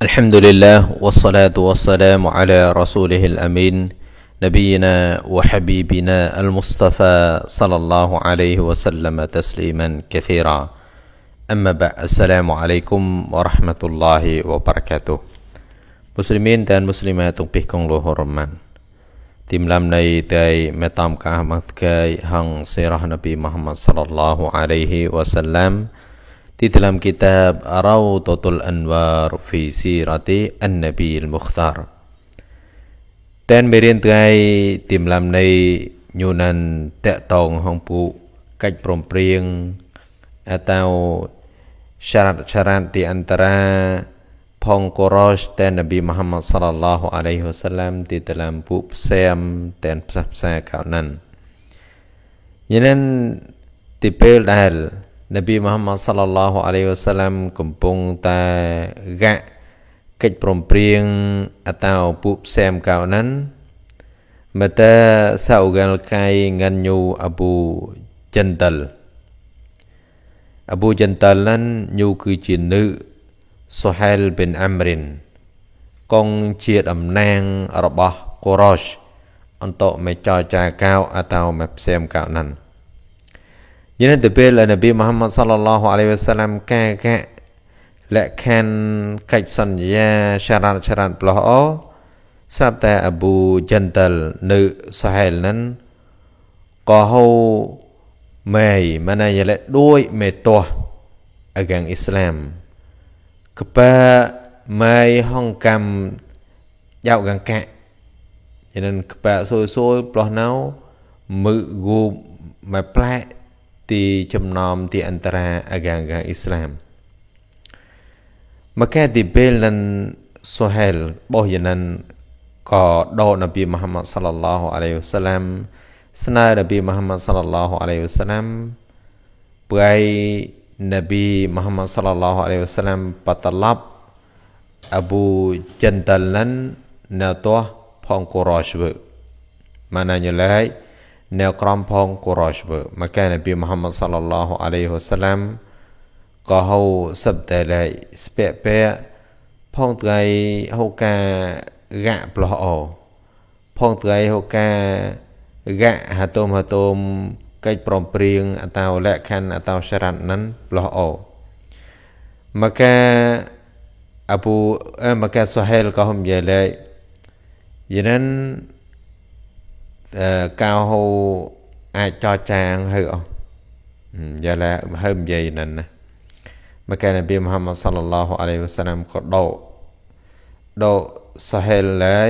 الحمد لله والصلاة والسلام على رسوله الأمين نبينا وحبيبنا المصطفى صلى الله عليه وسلم تسليما كثيرا أما بعد السلام عليكم ورحمة الله وبركاته مسلمين dan مسلمات yang له lo تم لم نيتي nay tay هن ka نبي محمد صلى الله عليه وسلم di dalam kitab Arautotul Anwar fi Sirati An-Nabi Al-Mukhtar. Tên bề riêng ngay tìm làm này nhu nần tẹ tòng hong phụ cách prom priêng a tao syarat syarat di antara phong Quraysh tên Nabi Muhammad sallallahu alaihi wasallam di dalam phụ xem tên psa psa khảo nần. Nhân nên ទីពេលដែលនប៊ីមូហាម៉ាត់សល្លឡោះអាឡៃវ៉ាសាឡាំកំពុងតែហ្គាក់កិច្ចព្រមព្រៀងអតោពួកផ្សេងកៅណាន់មតាសៅហ្គលកៃងាន់ញូអប៊ូចិនតលអប៊ូចិនតលនឹងញូគឺជានឹសូហែលប៊ិនអាំរិនកងជាតំណាងរបស់កូរ៉ូសអន្តមេចោចាកៅអតោមេផ្សេងកៅណាន់ jadi debil Nabi Muhammad sallallahu alaihi wasallam ការកលក្ខខណ្ឌកិច្ចសន្យាឆរានឆរានប្លោះអស្រាប់តែអប៊ូជិនតិលនៅសហែលនឹងក៏ហូម៉ែម៉ាណាយលេដូចមេតោះអកាំងអ៊ីស្លាមកបាម៉ែហងកម្មយកកង្កៈយ៉ាងកបាសួយសួយប្លោះណៅមឹកគូម៉ែផ្លែទីចំណោមទីអន្តរាអាកាកាអ៊ីស្លាមមកកែទីបេលនសូហែលបោះយានក៏ដកនប៊ីមូហាម៉ាត់សល្លឡោះអាឡៃហ៊ីវសាឡាមស្នើនប៊ីមូហាម៉ាត់សល្លឡោះអាឡៃហ៊ីវសាឡាមព្រៃនប៊ីមូហាម៉ាត់សល្លឡោះអាឡៃហ៊ីវសាឡាមបតឡាប់អប៊ូចិនតលាន់ណតោះផងកូរ៉ាជវើម៉ាណាញឡៃនៅក្រមផងកូរ៉ាជបើមកកែនពីមូហាម៉ាត់សល្លឡោះអាឡៃហ៊ូសាឡាំក៏ហៅសបតេឡៃស្ពាក់ពាក់ផងថ្ងៃហូការៈប្លោះអផងថ្ងៃហូការៈហតុមហតុមកិច្ចព្រមព្រៀងអតោលក្ខណ្ឌអតោសរណិន ប្លោះអមកកាអពូមកកាសូហែលក៏ហំយ៉ាឡៃយានិនកៅហូអាចចចាងហើយអស់យ៉ាឡាហើមនិយាយហ្នឹងណាមកកែនប៊ីមហាម៉ាត់សល្លឡោះអាឡៃវ៉ាសាឡាមក៏ដោដោសហេលឡៃ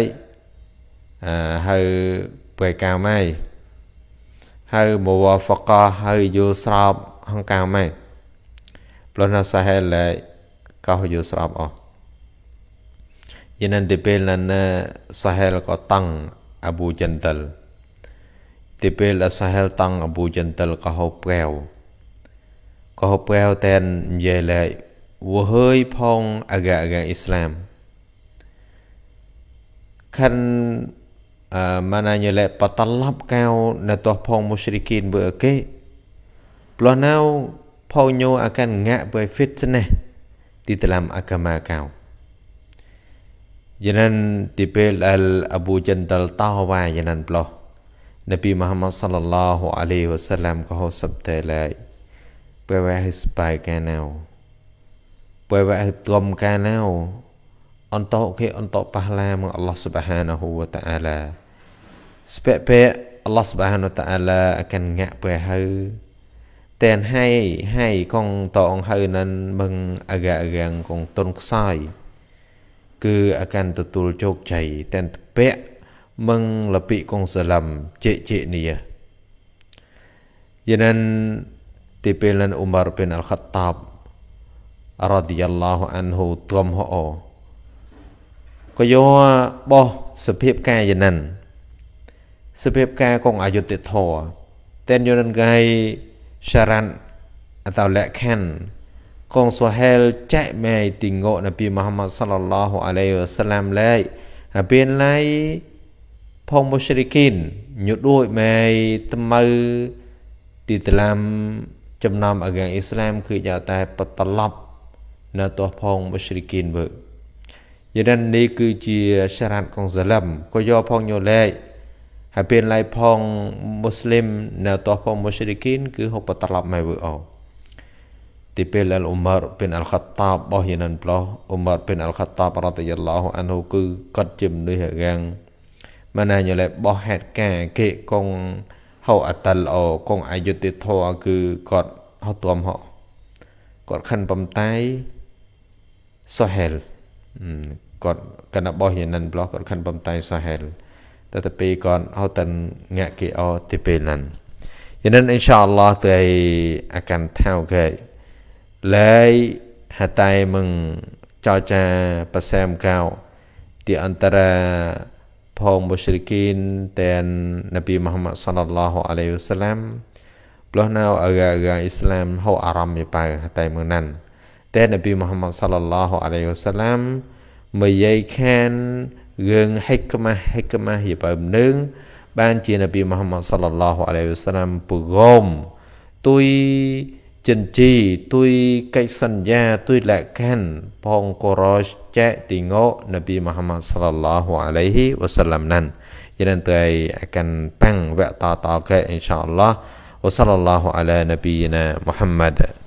អឺហើយពេលកៅម៉ៃហើយមវ៉ាហ្វកោហើយយល់ស្របហងកៅម៉ៃព្រោះនៅសហេលឡៃកោយល់ស្របអស់យានន្តពេលណាសហេលក៏តង់អប៊ូចិនតលទីពេលអសាហលតាំងអប៊ូចិនតិលកហោប្រែវកហោប្រែវតែនយេលែវហើយផងអាកាអាកាអ៊ីស្លាមខាន់អឺម៉ាណាញលែបតឡប់កៅនៅទោះផងមូស្រីគីនវើគេប្លោះណៅផងញោអាកានងាក់បើហ្វីតណេះទីតឡាំអាកាម៉ាកៅយ៉ាងទីពេលអលអប៊ូចិនតលតោវ៉ាយ៉ាងប្លោះ Nabi Muhammad sallallahu alaihi wasallam kaho sabda lai Pwewa hi spai ka nao Pwewa hi trom ka nao Ontok ke ontok pahla mong Allah subhanahu wa ta'ala Spek pek Allah subhanahu wa ta'ala akan ngak pwe hau Tên hay hay con tọng hau nan mừng aga agang con tôn ksai គឺអាការទទួលជោគជ័យតែនតពៈ menglebikkonselam cek-cek niya. Yanan tipelan Umar bin Al-Khattab radhiyallahu anhu trom ho ក៏យកបោះសភាពកាយនិនសភាពកាយកងអយុធធរតែនយនកាយសារ៉ាន់អតលក្ខណ្ឌកងសូហែលចែកម៉ែទីងោនប៊ីមហាម៉ាត់សល្លឡោះអាឡៃវ៉ាសាឡាមឡៃអបៀនឡៃផងមុស្រីគីនញូដូចម៉ែត្មៅទីតឡាមចំណោមអាកាអ៊ីស្លាមគឺយកតែបតឡប់នៅទោះផងមុស្រីគីនវើយាននេះគឺជាសារ៉ាត់កងសាឡាំក៏យកផងញូលែកហើយពេលឡៃផងមូស្លីមនៅទោះផងមុស្រីគីនគឺហូបបតឡប់ម៉ែវើអូទីពេលអលអ៊ុមារបិនអលខតាបរបស់យាននប្លោះអ៊ុមារបិនអលខតាបរ៉ាឌីយ៉ាឡោះអានហូគឺគាត់ជាមនុស្សរាំងមិនណាញ៉ែបោះហេតុការគេកងហៅអតិលអកងអយុធធរគឺគាត់ហៅទាំហោគាត់ខិនបំតៃសូហែលគាត់កណ្ដបោះយានិនប្លោះគាត់ខិនបំតៃសូហែលតែទៅពេលគាត់ហៅតិនងាក់គេអទីពេលហ្នឹងយានិនអ៊ីនសាអល់ឡោះទៅអកាន់ថាវគេលែយហតៃមឹងចោចាប្រសែមកៅទីអន្តរាផងមុស្រីគីនតែននប៊ីមូហាម៉ាត់សល្លឡោះអាឡៃហ៊ីវសាឡាមផ្លោះណៅអររអ៊ីស្លាមហៅអារ៉ាមយប៉ៅតែមើណានតែនប៊ីមូហាម៉ាត់សល្លឡោះអាឡៃហ៊ីវសាឡាមមកយាយខានរឿងហិកម៉ាហិកម៉ាយប៉ៅនឹងបានជានប៊ីមូហាម៉ាត់សល្លឡោះអាឡៃហ៊ីវសាឡាមពរំទុយចិនជីទុយកិច្ចសន្យាទុយលក្ខណ្ឌផងកូរ៉ូចែកទីងោនប៊ីមូហាម៉ាត់សល្លឡោះអាឡៃហ៊ីវ៉ាសាឡាមណានយានតៃអកាន់ប៉ាំងវៈតតកអ៊ីនសាអល់ឡោះវ៉ាសាឡាឡោះអាឡានប៊ីណាមូហាម៉ាត់